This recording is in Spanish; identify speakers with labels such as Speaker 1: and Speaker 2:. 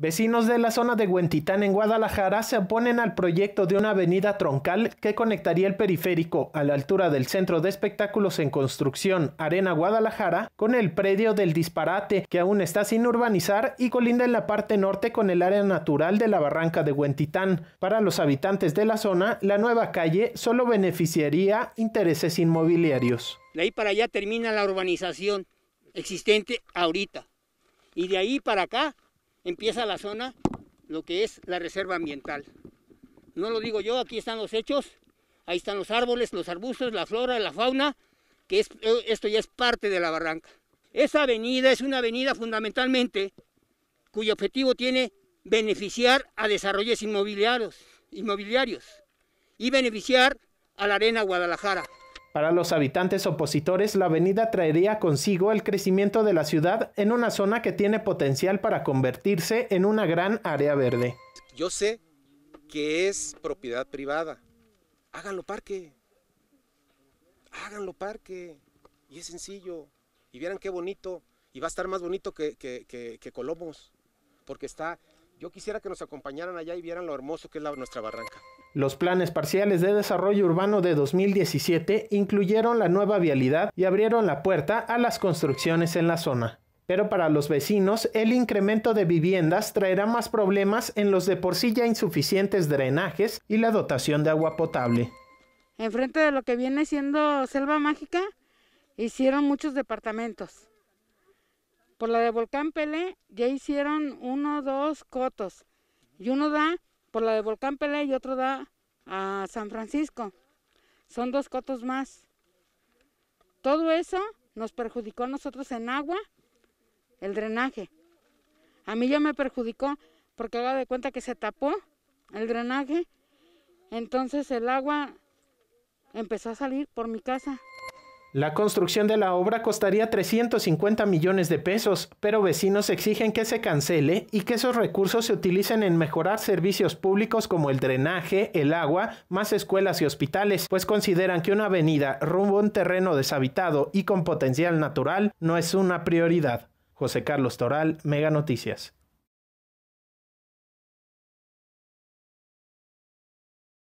Speaker 1: Vecinos de la zona de Huentitán en Guadalajara se oponen al proyecto de una avenida troncal que conectaría el periférico a la altura del Centro de Espectáculos en Construcción Arena Guadalajara con el predio del disparate que aún está sin urbanizar y colinda en la parte norte con el área natural de la barranca de Huentitán. Para los habitantes de la zona, la nueva calle solo beneficiaría intereses inmobiliarios.
Speaker 2: De ahí para allá termina la urbanización existente ahorita y de ahí para acá empieza la zona, lo que es la reserva ambiental. No lo digo yo, aquí están los hechos, ahí están los árboles, los arbustos, la flora, la fauna, que eh, esto ya es parte de la barranca. Esa avenida es una avenida fundamentalmente cuyo objetivo tiene beneficiar a desarrollos inmobiliarios y beneficiar a la arena Guadalajara.
Speaker 1: Para los habitantes opositores, la avenida traería consigo el crecimiento de la ciudad en una zona que tiene potencial para convertirse en una gran área verde.
Speaker 3: Yo sé que es propiedad privada. Háganlo parque. Háganlo parque. Y es sencillo. Y vieran qué bonito. Y va a estar más bonito que, que, Colomos. Porque está... Yo quisiera que nos acompañaran allá y vieran lo hermoso que es la, nuestra barranca.
Speaker 1: Los planes parciales de desarrollo urbano de 2017 incluyeron la nueva vialidad y abrieron la puerta a las construcciones en la zona. Pero para los vecinos, el incremento de viviendas traerá más problemas en los de por sí ya insuficientes drenajes y la dotación de agua potable.
Speaker 4: Enfrente de lo que viene siendo Selva Mágica, hicieron muchos departamentos. Por la de Volcán Pelé ya hicieron uno, dos cotos. Y uno da por la de Volcán Pelé y otro da a San Francisco. Son dos cotos más. Todo eso nos perjudicó a nosotros en agua, el drenaje. A mí ya me perjudicó porque ahora de cuenta que se tapó el drenaje, entonces el agua empezó a salir por mi casa.
Speaker 1: La construcción de la obra costaría 350 millones de pesos, pero vecinos exigen que se cancele y que esos recursos se utilicen en mejorar servicios públicos como el drenaje, el agua, más escuelas y hospitales, pues consideran que una avenida rumbo a un terreno deshabitado y con potencial natural no es una prioridad. José Carlos Toral, Mega Noticias.